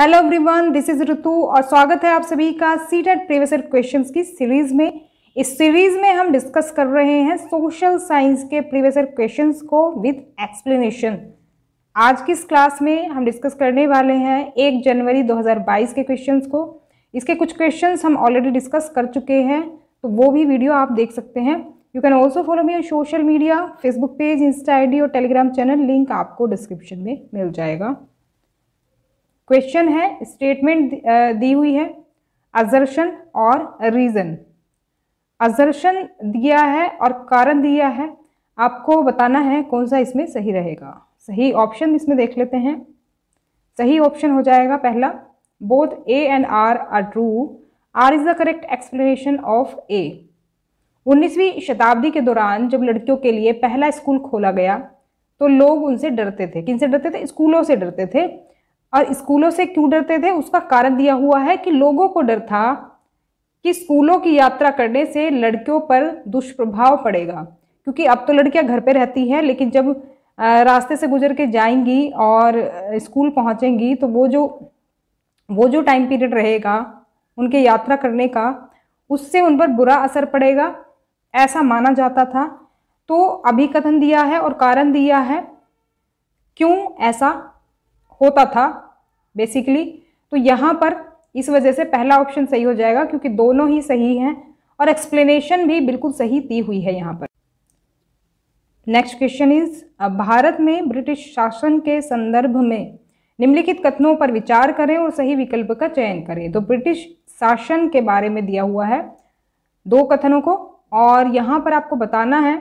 hello everyone this is Ritu और स्वागत है आप सभी का सीटेड प्रीवियसर क्वेश्चन की सीरीज में इस सीरीज में हम डिस्कस कर रहे हैं सोशल साइंस के प्रीवियसर क्वेश्चन को विद एक्सप्लेनेशन आज की इस क्लास में हम डिस्कस करने वाले हैं एक जनवरी 2022 के क्वेश्चंस को इसके कुछ क्वेश्चन हम ऑलरेडी डिस्कस कर चुके हैं तो वो भी वीडियो आप देख सकते हैं you can also follow me social media Facebook page Insta ID और टेलीग्राम चैनल लिंक आपको डिस्क्रिप्शन में मिल जाएगा क्वेश्चन है स्टेटमेंट दी हुई है अजर्शन और रीज़न अजर्शन दिया है और कारण दिया है आपको बताना है कौन सा इसमें सही रहेगा सही ऑप्शन इसमें देख लेते हैं सही ऑप्शन हो जाएगा पहला both A and R are true R is the correct explanation of A उन्नीसवीं शताब्दी के दौरान जब लड़कियों के लिए पहला स्कूल खोला गया तो लोग उनसे डरते थे किनसे डरते थे स्कूलों से डरते थे और स्कूलों से क्यों डरते थे उसका कारण दिया हुआ है कि लोगों को डर था कि स्कूलों की यात्रा करने से लड़कियों पर दुष्प्रभाव पड़ेगा क्योंकि अब तो लड़कियां घर पर रहती हैं लेकिन जब रास्ते से गुजर के जाएंगी और स्कूल पहुंचेंगी तो वो जो वो जो टाइम पीरियड रहेगा उनके यात्रा करने का उससे उन पर बुरा असर पड़ेगा ऐसा माना जाता था तो अभी कथन दिया है और कारण दिया है क्यों ऐसा होता था बेसिकली तो यहाँ पर इस वजह से पहला ऑप्शन सही हो जाएगा क्योंकि दोनों ही सही हैं और एक्सप्लेनेशन भी बिल्कुल सही दी हुई है यहाँ पर नेक्स्ट क्वेश्चन इज भारत में ब्रिटिश शासन के संदर्भ में निम्नलिखित कथनों पर विचार करें और सही विकल्प का चयन करें तो ब्रिटिश शासन के बारे में दिया हुआ है दो कथनों को और यहाँ पर आपको बताना है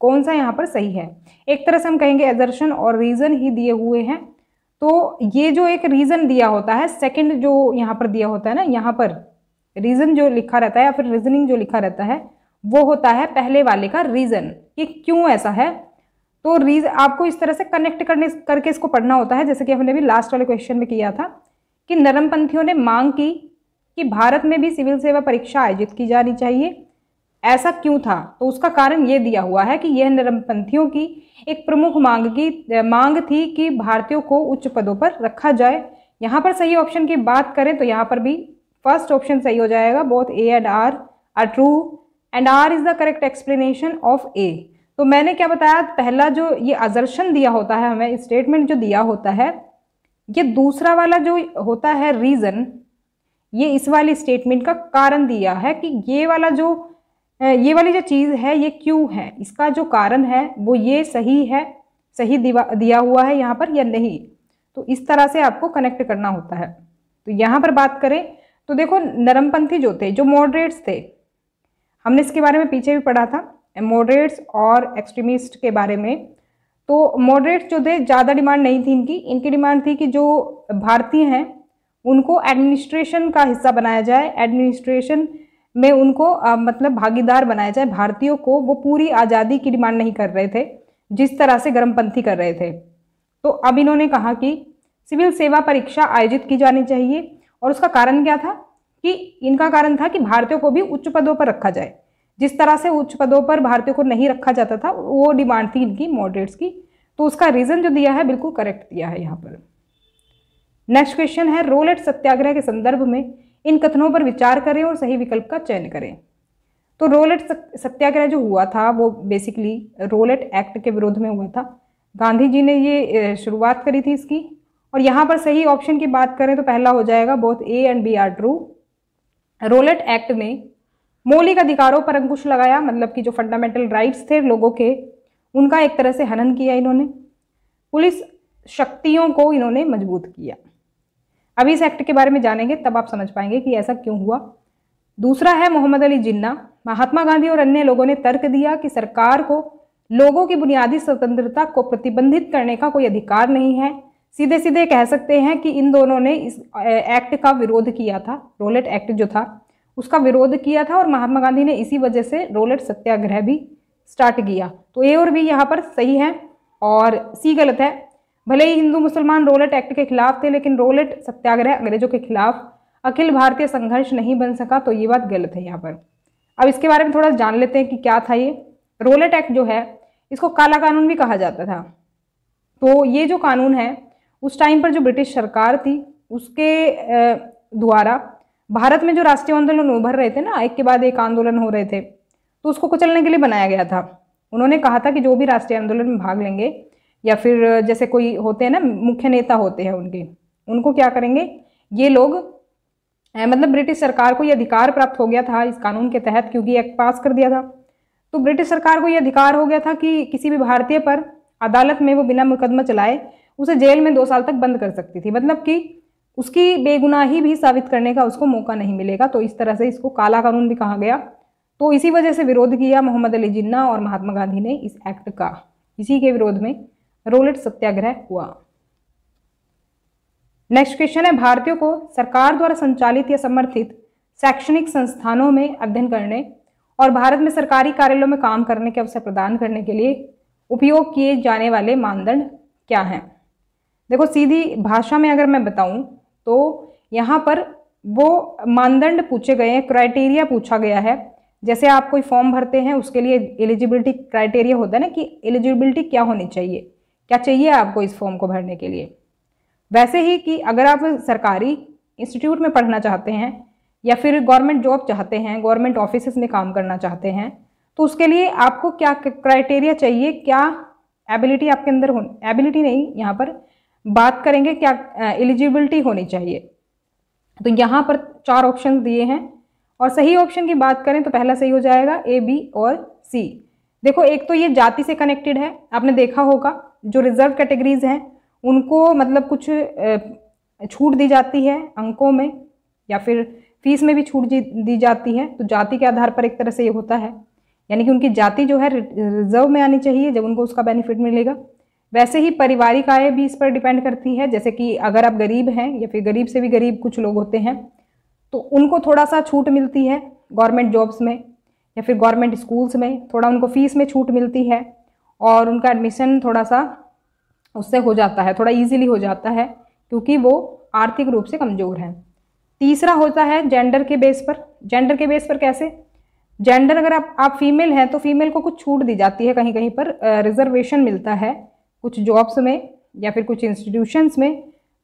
कौन सा यहाँ पर सही है एक तरह से हम कहेंगे एजर्शन और रीज़न ही दिए हुए हैं तो ये जो एक रीज़न दिया होता है सेकंड जो यहाँ पर दिया होता है ना यहाँ पर रीज़न जो लिखा रहता है या फिर रीजनिंग जो लिखा रहता है वो होता है पहले वाले का रीज़न कि क्यों ऐसा है तो रीज आपको इस तरह से कनेक्ट करने करके इसको पढ़ना होता है जैसे कि हमने भी लास्ट वाले क्वेश्चन में किया था कि नरमपंथियों ने मांग की कि भारत में भी सिविल सेवा परीक्षा आयोजित की जानी चाहिए ऐसा क्यों था तो उसका कारण ये दिया हुआ है कि यह निरमपंथियों की एक प्रमुख मांग की मांग थी कि भारतीयों को उच्च पदों पर रखा जाए यहाँ पर सही ऑप्शन की बात करें तो यहाँ पर भी फर्स्ट ऑप्शन सही हो जाएगा both A and R are true and R is the correct explanation of A तो मैंने क्या बताया पहला जो ये अजर्शन दिया होता है हमें स्टेटमेंट जो दिया होता है ये दूसरा वाला जो होता है रीज़न ये इस वाली स्टेटमेंट का कारण दिया है कि ये वाला जो ये वाली जो चीज़ है ये क्यों है इसका जो कारण है वो ये सही है सही दिया हुआ है यहाँ पर या नहीं तो इस तरह से आपको कनेक्ट करना होता है तो यहाँ पर बात करें तो देखो नरमपंथी जो थे जो मॉडरेट्स थे हमने इसके बारे में पीछे भी पढ़ा था मॉडरेट्स और एक्सट्रीमिस्ट के बारे में तो मॉडरेट्स जो थे ज़्यादा डिमांड नहीं थी इनकी इनकी डिमांड थी कि जो भारतीय हैं उनको एडमिनिस्ट्रेशन का हिस्सा बनाया जाए एडमिनिस्ट्रेशन में उनको आ, मतलब भागीदार बनाया जाए भारतीयों को वो पूरी आज़ादी की डिमांड नहीं कर रहे थे जिस तरह से गर्मपंथी कर रहे थे तो अब इन्होंने कहा कि सिविल सेवा परीक्षा आयोजित की जानी चाहिए और उसका कारण क्या था कि इनका कारण था कि भारतीयों को भी उच्च पदों पर रखा जाए जिस तरह से उच्च पदों पर भारतीयों को नहीं रखा जाता था वो डिमांड थी इनकी मॉडरेट्स की तो उसका रीज़न जो दिया है बिल्कुल करेक्ट दिया है यहाँ पर नेक्स्ट क्वेश्चन है रोलेट सत्याग्रह के संदर्भ में इन कथनों पर विचार करें और सही विकल्प का चयन करें तो रोलेट सत्याग्रह जो हुआ था वो बेसिकली रोलेट एक्ट के विरोध में हुआ था गांधी जी ने ये शुरुआत करी थी इसकी और यहाँ पर सही ऑप्शन की बात करें तो पहला हो जाएगा both A and B are true Rowlatt Act ने मौलिक अधिकारों पर अंकुश लगाया मतलब कि जो फंडामेंटल राइट्स थे लोगों के उनका एक तरह से हनन किया इन्होंने पुलिस शक्तियों को इन्होंने मजबूत किया अभी इस एक्ट के बारे में जानेंगे तब आप समझ पाएंगे कि ऐसा क्यों हुआ दूसरा है मोहम्मद अली जिन्ना महात्मा गांधी और अन्य लोगों ने तर्क दिया कि सरकार को लोगों की बुनियादी स्वतंत्रता को प्रतिबंधित करने का कोई अधिकार नहीं है सीधे सीधे कह सकते हैं कि इन दोनों ने इस एक्ट का विरोध किया था रोलेट एक्ट जो था उसका विरोध किया था और महात्मा गांधी ने इसी वजह से रोलेट सत्याग्रह भी स्टार्ट किया तो ए और बी यहाँ पर सही है और सी गलत है भले ही हिंदू मुसलमान रोलेट एक्ट के खिलाफ थे लेकिन रोलेट सत्याग्रह अंग्रेजों के खिलाफ अखिल भारतीय संघर्ष नहीं बन सका तो ये बात गलत है यहाँ पर अब इसके बारे में थोड़ा जान लेते हैं कि क्या था ये रोलेट एक्ट जो है इसको काला कानून भी कहा जाता था तो ये जो कानून है उस टाइम पर जो ब्रिटिश सरकार थी उसके द्वारा भारत में जो राष्ट्रीय आंदोलन उभर रहे थे ना एक के बाद एक आंदोलन हो रहे थे तो उसको कुचलने के लिए बनाया गया था उन्होंने कहा था कि जो भी राष्ट्रीय आंदोलन में भाग लेंगे या फिर जैसे कोई होते हैं ना मुख्य नेता होते हैं उनके उनको क्या करेंगे ये लोग मतलब ब्रिटिश सरकार को ये अधिकार प्राप्त हो गया था इस कानून के तहत क्योंकि एक्ट पास कर दिया था तो ब्रिटिश सरकार को ये अधिकार हो गया था कि किसी भी भारतीय पर अदालत में वो बिना मुकदमा चलाए उसे जेल में दो साल तक बंद कर सकती थी मतलब कि उसकी बेगुनाही भी साबित करने का उसको मौका नहीं मिलेगा तो इस तरह से इसको काला कानून भी कहा गया तो इसी वजह से विरोध किया मोहम्मद अली जिन्ना और महात्मा गांधी ने इस एक्ट का इसी के विरोध में रोलेट सत्याग्रह हुआ नेक्स्ट क्वेश्चन है भारतीयों को सरकार द्वारा संचालित या समर्थित शैक्षणिक संस्थानों में अध्ययन करने और भारत में सरकारी कार्यालयों में काम करने के अवसर प्रदान करने के लिए उपयोग किए जाने वाले मानदंड क्या हैं देखो सीधी भाषा में अगर मैं बताऊं तो यहाँ पर वो मानदंड पूछे गए हैं क्राइटेरिया पूछा गया है जैसे आप कोई फॉर्म भरते हैं उसके लिए एलिजिबिलिटी क्राइटेरिया होता है ना कि एलिजिबिलिटी क्या होनी चाहिए क्या चाहिए आपको इस फॉर्म को भरने के लिए वैसे ही कि अगर आप सरकारी इंस्टीट्यूट में पढ़ना चाहते हैं या फिर गवर्नमेंट जॉब चाहते हैं गवर्नमेंट ऑफिस में काम करना चाहते हैं तो उसके लिए आपको क्या क्राइटेरिया चाहिए क्या एबिलिटी आपके अंदर हो एबिलिटी नहीं यहाँ पर बात करेंगे क्या एलिजिबिलिटी होनी चाहिए तो यहाँ पर चार ऑप्शन दिए हैं और सही ऑप्शन की बात करें तो पहला सही हो जाएगा ए बी और सी देखो एक तो ये जाति से कनेक्टेड है आपने देखा होगा जो रिजर्व कैटेगरीज हैं उनको मतलब कुछ छूट दी जाती है अंकों में या फिर फीस में भी छूट दी जाती है तो जाति के आधार पर एक तरह से ये होता है यानी कि उनकी जाति जो है रिजर्व में आनी चाहिए जब उनको उसका बेनिफिट मिलेगा वैसे ही पारिवारिक आय भी इस पर डिपेंड करती है जैसे कि अगर आप गरीब हैं या फिर गरीब से भी गरीब कुछ लोग होते हैं तो उनको थोड़ा सा छूट मिलती है गवर्नमेंट जॉब्स में या फिर गवर्नमेंट स्कूल्स में थोड़ा उनको फ़ीस में छूट मिलती है और उनका एडमिशन थोड़ा सा उससे हो जाता है थोड़ा इजीली हो जाता है क्योंकि वो आर्थिक रूप से कमज़ोर हैं तीसरा होता है जेंडर के बेस पर जेंडर के बेस पर कैसे जेंडर अगर आप आप फीमेल हैं तो फीमेल को कुछ छूट दी जाती है कहीं कहीं पर रिजर्वेशन मिलता है कुछ जॉब्स में या फिर कुछ इंस्टीट्यूशंस में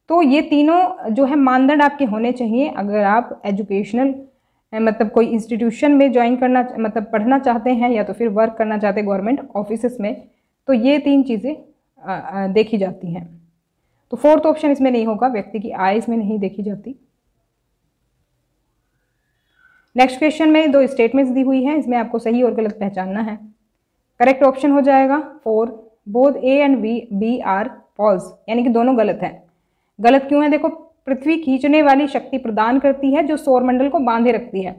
तो ये तीनों जो है मानदंड आपके होने चाहिए अगर आप एजुकेशनल मतलब कोई इंस्टीट्यूशन में ज्वाइन करना मतलब पढ़ना चाहते हैं या तो फिर वर्क करना चाहते हैं गवर्नमेंट ऑफिस में तो ये तीन चीज़ें देखी जाती हैं तो फोर्थ ऑप्शन इसमें नहीं होगा व्यक्ति की आय इसमें नहीं देखी जाती नेक्स्ट क्वेश्चन में दो स्टेटमेंट्स दी हुई हैं इसमें आपको सही और गलत पहचानना है करेक्ट ऑप्शन हो जाएगा four both A and B B are false यानी कि दोनों गलत हैं गलत क्यों है देखो पृथ्वी खींचने वाली शक्ति प्रदान करती है जो सौरमंडल को बांधे रखती है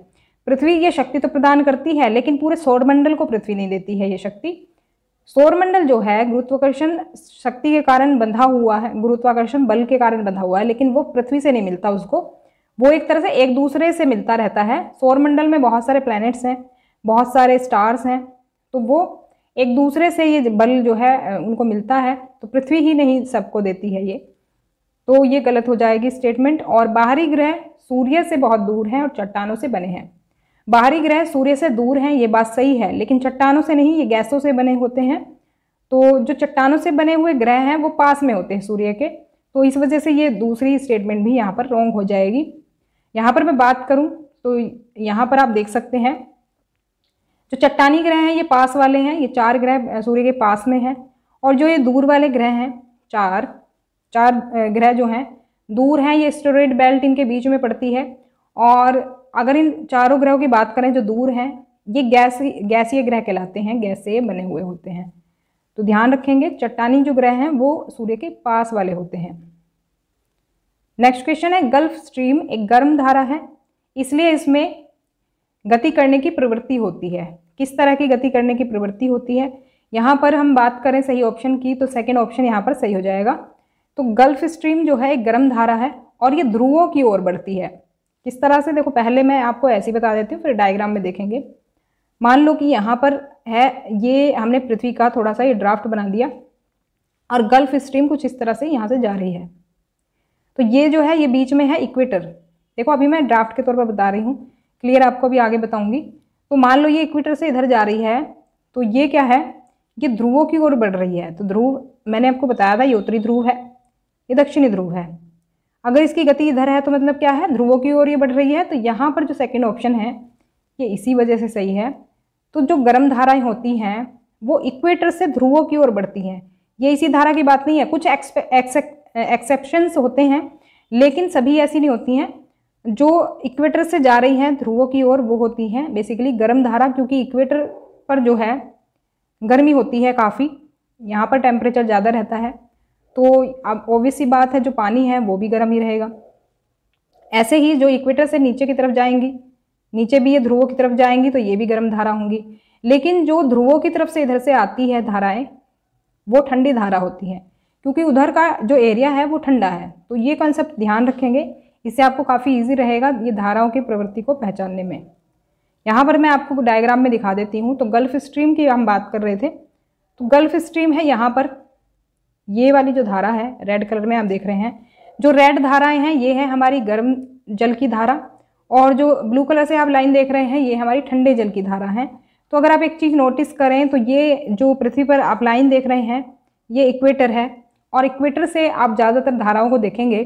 पृथ्वी ये शक्ति तो प्रदान करती है लेकिन पूरे सौरमंडल को पृथ्वी नहीं देती है ये शक्ति सौरमंडल जो है गुरुत्वाकर्षण शक्ति के कारण बंधा हुआ है गुरुत्वाकर्षण बल के कारण बंधा हुआ है लेकिन वो पृथ्वी से नहीं मिलता उसको वो एक तरह से एक दूसरे से मिलता रहता है सौरमंडल में बहुत सारे प्लैनेट्स हैं बहुत सारे स्टार्स हैं तो वो एक दूसरे से ये बल जो है उनको मिलता है तो पृथ्वी ही नहीं सबको देती है ये तो ये गलत हो जाएगी स्टेटमेंट और बाहरी ग्रह सूर्य से बहुत दूर हैं और चट्टानों से बने हैं बाहरी ग्रह सूर्य से दूर हैं ये बात सही है लेकिन चट्टानों से नहीं ये गैसों से बने होते हैं तो जो चट्टानों से बने हुए ग्रह हैं वो पास में होते हैं सूर्य के तो इस वजह से ये दूसरी स्टेटमेंट भी यहाँ पर रॉन्ग हो जाएगी यहाँ पर मैं बात करूँ तो यहाँ पर आप देख सकते हैं जो चट्टानी ग्रह हैं ये पास वाले हैं ये चार ग्रह सूर्य के पास में हैं और जो ये दूर वाले ग्रह हैं चार चार ग्रह जो हैं दूर हैं ये स्टोरेट बेल्ट इनके बीच में पड़ती है और अगर इन चारों ग्रहों की बात करें जो दूर हैं ये गैस गैसीय ग्रह कहलाते हैं गैस से बने हुए होते हैं तो ध्यान रखेंगे चट्टानी जो ग्रह हैं वो सूर्य के पास वाले होते हैं नेक्स्ट क्वेश्चन है गल्फ स्ट्रीम एक गर्म धारा है इसलिए इसमें गति करने की प्रवृत्ति होती है किस तरह की गति करने की प्रवृत्ति होती है यहाँ पर हम बात करें सही ऑप्शन की तो सेकेंड ऑप्शन यहाँ पर सही हो जाएगा तो गल्फ स्ट्रीम जो है एक गर्म धारा है और ये ध्रुवों की ओर बढ़ती है किस तरह से देखो पहले मैं आपको ऐसे ही बता देती हूँ फिर डायग्राम में देखेंगे मान लो कि यहाँ पर है ये हमने पृथ्वी का थोड़ा सा ये ड्राफ्ट बना दिया और गल्फ स्ट्रीम कुछ इस तरह से यहाँ से जा रही है तो ये जो है ये बीच में है इक्वेटर देखो अभी मैं ड्राफ्ट के तौर पर बता रही हूँ क्लियर आपको अभी आगे बताऊँगी तो मान लो ये इक्वेटर से इधर जा रही है तो ये क्या है ये ध्रुवों की ओर बढ़ रही है तो ध्रुव मैंने आपको बताया था ये उत्तरी ध्रुव है ये दक्षिणी ध्रुव है अगर इसकी गति इधर है तो मतलब क्या है ध्रुवों की ओर ये बढ़ रही है तो यहाँ पर जो सेकेंड ऑप्शन है ये इसी वजह से सही है तो जो गर्म धाराएं होती हैं वो इक्वेटर से ध्रुवों की ओर बढ़ती हैं ये इसी धारा की बात नहीं है कुछ एक्सेप्शंस होते हैं लेकिन सभी ऐसी नहीं होती हैं जो इक्वेटर से जा रही हैं ध्रुवों की ओर वो होती हैं बेसिकली गर्म धारा क्योंकि इक्वेटर पर जो है गर्मी होती है काफ़ी यहाँ पर टेम्परेचर ज़्यादा रहता है तो अब ऑब्वियस सी बात है जो पानी है वो भी गर्म ही रहेगा ऐसे ही जो इक्वेटर से नीचे की तरफ जाएंगी नीचे भी ये ध्रुवों की तरफ जाएंगी तो ये भी गर्म धारा होंगी लेकिन जो ध्रुवों की तरफ से इधर से आती है धाराएं वो ठंडी धारा होती है क्योंकि उधर का जो एरिया है वो ठंडा है तो ये कॉन्सेप्ट ध्यान रखेंगे इससे आपको काफ़ी ईजी रहेगा ये धाराओं की प्रवृत्ति को पहचानने में यहाँ पर मैं आपको डायग्राम में दिखा देती हूँ तो गल्फ स्ट्रीम की हम बात कर रहे थे तो गल्फ स्ट्रीम है यहाँ पर ये वाली जो धारा है रेड कलर में आप देख रहे हैं जो रेड धाराएं हैं ये है हमारी गर्म जल की धारा और जो ब्लू कलर से आप लाइन देख रहे हैं ये हमारी ठंडे जल की धारा है तो अगर आप एक चीज़ नोटिस करें तो ये जो पृथ्वी पर आप लाइन देख रहे हैं ये इक्वेटर है और इक्वेटर से आप ज़्यादातर धाराओं को देखेंगे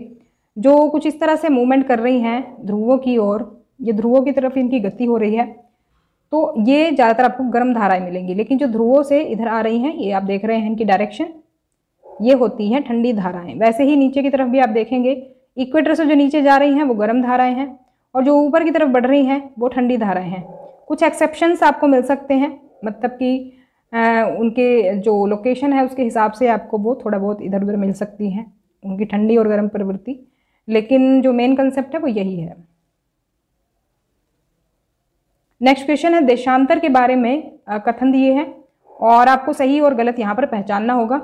जो कुछ इस तरह से मूवमेंट कर रही हैं ध्रुवों की ओर ये ध्रुवों की तरफ इनकी गति हो रही है तो ये ज़्यादातर आपको गर्म धाराएं मिलेंगी लेकिन जो ध्रुवों से इधर आ रही हैं ये आप देख रहे हैं इनकी डायरेक्शन ये होती हैं ठंडी धाराएं वैसे ही नीचे की तरफ भी आप देखेंगे इक्वेटर से जो नीचे जा रही हैं वो गर्म धाराएं हैं और जो ऊपर की तरफ बढ़ रही हैं वो ठंडी धाराएं हैं कुछ एक्सेप्शंस आपको मिल सकते हैं मतलब कि उनके जो लोकेशन है उसके हिसाब से आपको वो थोड़ा बहुत इधर उधर मिल सकती हैं उनकी ठंडी और गर्म प्रवृत्ति लेकिन जो मेन कंसेप्ट है वो यही है नेक्स्ट क्वेश्चन है देशांतर के बारे में कथन दिए हैं और आपको सही और गलत यहाँ पर पहचानना होगा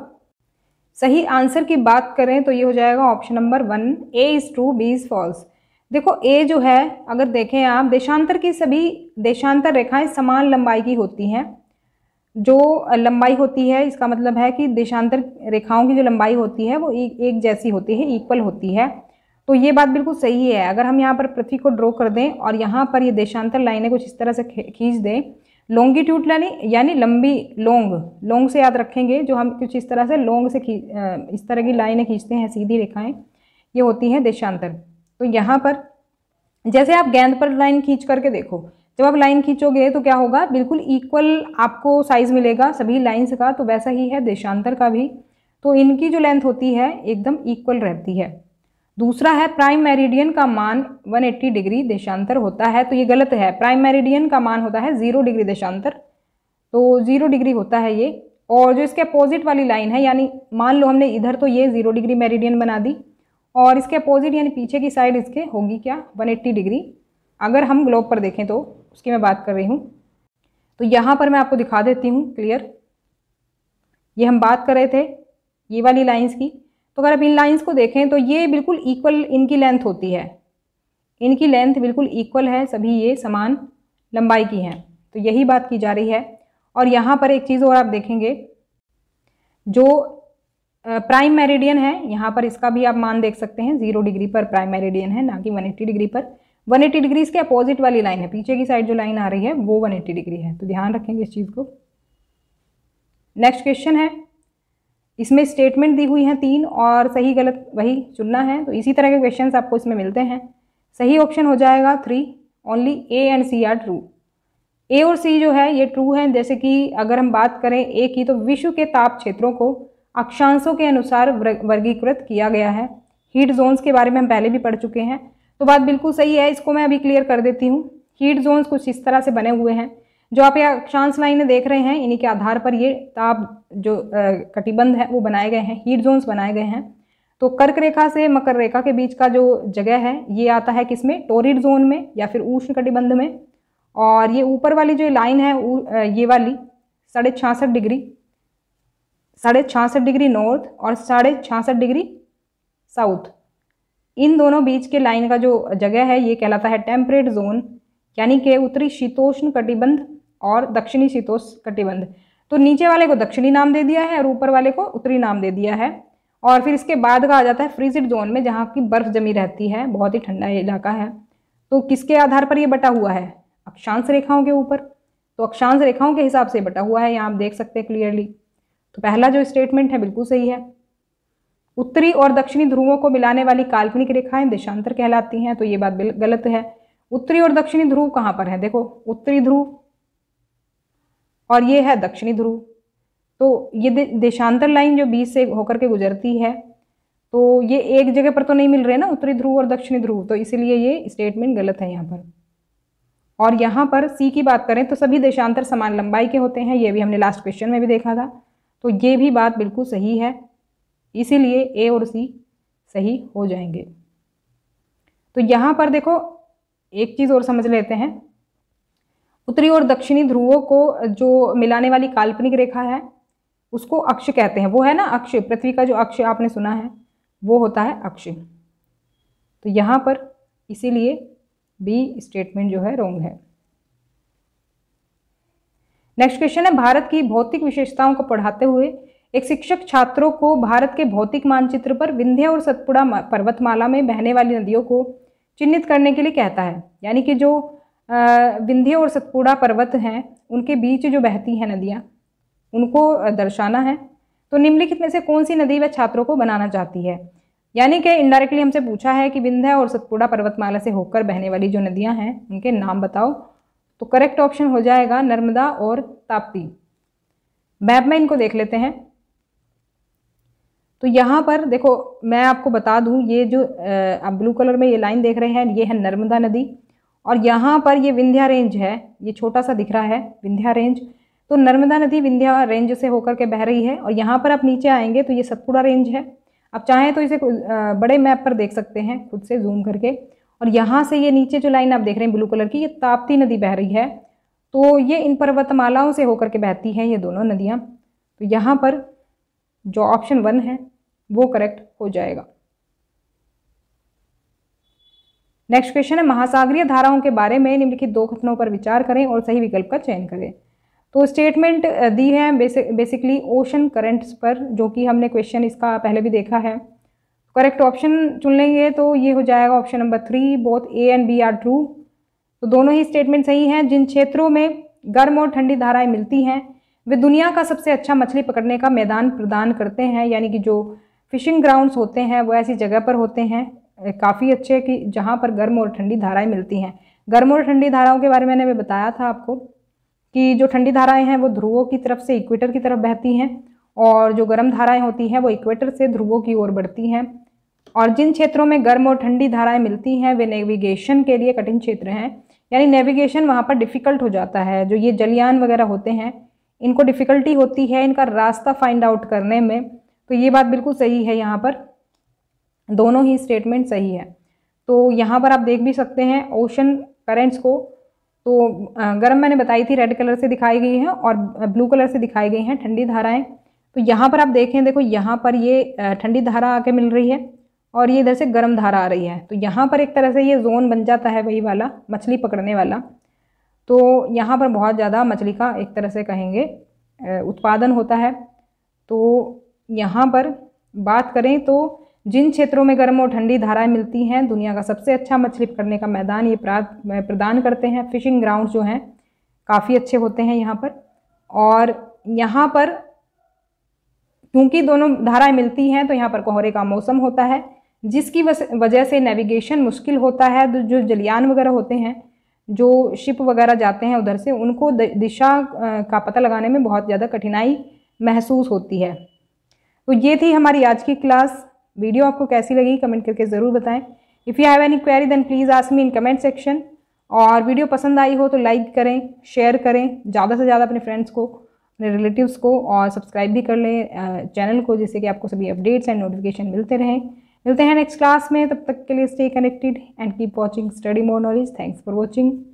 सही आंसर की बात करें तो ये हो जाएगा option number one A is true B is false देखो ए जो है अगर देखें आप देशांतर की सभी देशांतर रेखाएं समान लंबाई की होती हैं जो लंबाई होती है इसका मतलब है कि देशांतर रेखाओं की जो लंबाई होती है वो एक जैसी होती है इक्वल होती है तो ये बात बिल्कुल सही है अगर हम यहाँ पर पृथ्वी को ड्रॉ कर दें और यहाँ पर ये देशांतर लाइनें कुछ इस तरह से खींच दें लानी यानी लंबी लोंग लोंग से याद रखेंगे जो हम कुछ इस तरह से लोंग से इस तरह की लाइनें खींचते हैं सीधी रेखाएं ये होती हैं देशांतर तो यहाँ पर जैसे आप गेंद पर लाइन खींच करके देखो जब आप लाइन खींचोगे तो क्या होगा बिल्कुल इक्वल आपको साइज़ मिलेगा सभी लाइन्स का तो वैसा ही है देशांतर का भी तो इनकी जो लेंथ होती है एकदम इक्वल रहती है दूसरा है प्राइम मेरिडियन का मान 180 डिग्री देशांतर होता है तो ये गलत है प्राइम मेरिडियन का मान होता है ज़ीरो डिग्री देशांतर तो ज़ीरो डिग्री होता है ये और जो इसके अपोजिट वाली लाइन है यानी मान लो हमने इधर तो ये ज़ीरो डिग्री मेरिडियन बना दी और इसके अपोजिट यानी पीछे की साइड इसके होगी क्या एट्टी डिग्री अगर हम ग्लोब पर देखें तो उसकी मैं बात कर रही हूँ तो यहाँ पर मैं आपको दिखा देती हूँ क्लियर ये हम बात कर रहे थे ये वाली लाइन्स की तो अगर आप इन लाइन्स को देखें तो ये बिल्कुल इक्वल इनकी लेंथ होती है इनकी लेंथ बिल्कुल इक्वल है सभी ये समान लंबाई की हैं तो यही बात की जा रही है और यहाँ पर एक चीज़ और आप देखेंगे जो प्राइम मेरिडियन है यहाँ पर इसका भी आप मान देख सकते हैं जीरो डिग्री पर प्राइम मेरिडियन है ना कि वन डिग्री पर 180 डिग्री इसके अपोजिट वाली लाइन है पीछे की साइड जो लाइन आ रही है वो 180 डिग्री है तो ध्यान रखेंगे इस चीज़ को नेक्स्ट क्वेश्चन है इसमें स्टेटमेंट दी हुई हैं तीन और सही गलत वही चुनना है तो इसी तरह के क्वेश्चन आपको इसमें मिलते हैं सही ऑप्शन हो जाएगा three only A and C are true A और सी जो है ये ट्रू है जैसे कि अगर हम बात करें ए की तो विश्व के ताप क्षेत्रों को अक्षांशों के अनुसार वर्गीकृत किया गया है हीट जोन्स के बारे में हम पहले भी पढ़ चुके हैं तो बात बिल्कुल सही है इसको मैं अभी क्लियर कर देती हूँ हीट जोन्स कुछ इस तरह से बने हुए हैं जो आप ये अक्षांश लाइनें देख रहे हैं इन्हीं के आधार पर ये ताप जो कटिबंध है वो बनाए गए हैं हीट जोन्स बनाए गए हैं तो कर्क रेखा से मकर रेखा के बीच का जो जगह है ये आता है किसमें टोरिड जोन में या फिर उष्ण कटिबंध में और ये ऊपर वाली जो लाइन है ये वाली साढ़े छियासठ डिग्री साढ़े छियासठ डिग्री नॉर्थ और साढ़े छियासठ डिग्री साउथ इन दोनों बीच के लाइन का जो जगह है ये कहलाता है टेम्परेट जोन यानी कि उत्तरी शीतोष्ण कटिबंध और दक्षिणी शीतोष कटिबंध तो नीचे वाले को दक्षिणी नाम दे दिया है और ऊपर वाले को उत्तरी नाम दे दिया है और फिर इसके बाद का आ जाता है फ्रीजिड जोन में जहाँ की बर्फ़ जमी रहती है बहुत ही ठंडा इलाका है तो किसके आधार पर ये बटा हुआ है अक्षांश रेखाओं के ऊपर तो अक्षांश रेखाओं के हिसाब से बटा हुआ है यहाँ आप देख सकते हैं क्लियरली तो पहला जो स्टेटमेंट है बिल्कुल सही है उत्तरी और दक्षिणी ध्रुवों को मिलाने वाली काल्पनिक रेखाएं देशांतर कहलाती हैं तो ये बात गलत है उत्तरी और दक्षिणी ध्रुव कहाँ पर है देखो उत्तरी ध्रुव और ये है दक्षिणी ध्रुव तो ये देशांतर लाइन जो बीच से होकर के गुजरती है तो ये एक जगह पर तो नहीं मिल रहे ना उत्तरी ध्रुव और दक्षिणी ध्रुव तो इसीलिए ये स्टेटमेंट गलत है यहाँ पर और यहाँ पर सी की बात करें तो सभी देशांतर समान लंबाई के होते हैं ये भी हमने लास्ट क्वेश्चन में भी देखा था तो ये भी बात बिल्कुल सही है इसीलिए ए और सी सही हो जाएंगे तो यहाँ पर देखो एक चीज़ और समझ लेते हैं उत्तरी और दक्षिणी ध्रुवों को जो मिलाने वाली काल्पनिक रेखा है उसको अक्ष कहते हैं वो है ना अक्ष पृथ्वी का जो अक्ष आपने सुना है वो होता है अक्ष तो यहाँ पर इसीलिए बी स्टेटमेंट जो है रोंग है नेक्स्ट क्वेश्चन है भारत की भौतिक विशेषताओं को पढ़ाते हुए एक शिक्षक छात्रों को भारत के भौतिक मानचित्र पर विंध्य और सतपुड़ा पर्वतमाला में बहने वाली नदियों को चिन्हित करने के लिए कहता है यानी कि जो विंध्य और सतपुड़ा पर्वत हैं उनके बीच जो बहती हैं नदियाँ उनको दर्शाना है तो निम्नलिखित में से कौन सी नदी वह छात्रों को बनाना चाहती है यानी कि इनडायरेक्टली हमसे पूछा है कि विंध्य और सतपुड़ा पर्वतमाला से होकर बहने वाली जो नदियां हैं उनके नाम बताओ तो करेक्ट ऑप्शन हो जाएगा नर्मदा और ताप्ती मैप में इनको देख लेते हैं तो यहाँ पर देखो मैं आपको बता दूँ ये जो आप ब्लू कलर में ये लाइन देख रहे हैं ये है नर्मदा नदी और यहाँ पर ये विंध्या रेंज है ये छोटा सा दिख रहा है विंध्या रेंज तो नर्मदा नदी विंध्या रेंज से होकर के बह रही है और यहाँ पर आप नीचे आएंगे तो ये सतपुड़ा रेंज है आप चाहें तो इसे बड़े मैप पर देख सकते हैं खुद से जूम करके और यहाँ से ये नीचे जो लाइन आप देख रहे हैं ब्लू कलर की ये ताप्ती नदी बह रही है तो ये इन पर्वतमालाओं से होकर के बहती हैं ये दोनों नदियाँ तो यहाँ पर जो ऑप्शन वन है वो करेक्ट हो जाएगा नेक्स्ट क्वेश्चन है महासागरीय धाराओं के बारे में निम्नलिखित दो कथनों पर विचार करें और सही विकल्प का चयन करें तो स्टेटमेंट दी है बेसिकली ओशन करंट्स पर जो कि हमने क्वेश्चन इसका पहले भी देखा है करेक्ट ऑप्शन चुन लेंगे तो ये हो जाएगा option number three both A and B are true तो दोनों ही स्टेटमेंट सही हैं जिन क्षेत्रों में गर्म और ठंडी धाराएं मिलती हैं वे दुनिया का सबसे अच्छा मछली पकड़ने का मैदान प्रदान करते हैं यानी कि जो फिशिंग ग्राउंड्स होते हैं वो ऐसी जगह पर होते हैं काफ़ी अच्छे कि जहाँ पर गर्म और ठंडी धाराएं मिलती हैं गर्म और ठंडी धाराओं के बारे में मैंने बताया था आपको कि जो ठंडी धाराएं हैं वो ध्रुवों की तरफ से इक्वेटर की तरफ बहती हैं और जो गर्म धाराएं होती हैं वो इक्वेटर से ध्रुवों की ओर बढ़ती हैं और जिन क्षेत्रों में गर्म और ठंडी धाराएँ मिलती हैं वे नेविगेशन के लिए कठिन क्षेत्र हैं यानी नेविगेशन वहाँ पर डिफ़िकल्ट हो जाता है जो ये जलियान वगैरह होते हैं इनको डिफ़िकल्टी होती है इनका रास्ता फाइंड आउट करने में तो ये बात बिल्कुल सही है यहाँ पर दोनों ही स्टेटमेंट सही है तो यहाँ पर आप देख भी सकते हैं ओशन करेंट्स को तो गर्म मैंने बताई थी रेड कलर से दिखाई गई है और ब्लू कलर से दिखाई गई हैं ठंडी धाराएं तो यहाँ पर आप देखें देखो यहाँ पर ये ठंडी धारा आके मिल रही है और ये इधर से गर्म धारा आ रही है तो यहाँ पर एक तरह से ये जोन बन जाता है वही वाला मछली पकड़ने वाला तो यहाँ पर बहुत ज़्यादा मछली का एक तरह से कहेंगे उत्पादन होता है तो यहाँ पर बात करें तो जिन क्षेत्रों में गर्म और ठंडी धाराएं मिलती हैं दुनिया का सबसे अच्छा मछली पकड़ने का मैदान ये प्रदान करते हैं फिशिंग ग्राउंड जो हैं काफ़ी अच्छे होते हैं यहाँ पर और यहाँ पर क्योंकि दोनों धाराएं मिलती हैं तो यहाँ पर कोहरे का मौसम होता है जिसकी वजह से नेविगेशन मुश्किल होता है तो जो जलियान वगैरह होते हैं जो शिप वगैरह जाते हैं उधर से उनको दिशा का पता लगाने में बहुत ज़्यादा कठिनाई महसूस होती है तो ये थी हमारी आज की क्लास वीडियो आपको कैसी लगी कमेंट करके ज़रूर बताएं if you have any query then please ask me in comment section और वीडियो पसंद आई हो तो लाइक करें शेयर करें ज़्यादा से ज़्यादा अपने फ्रेंड्स को अपने रिलेटिव्स को और सब्सक्राइब भी कर लें चैनल को जिससे कि आपको सभी अपडेट्स एंड नोटिफिकेशन मिलते रहें मिलते हैं नेक्स्ट क्लास में तब तक के लिए stay connected and keep watching study more knowledge thanks for watching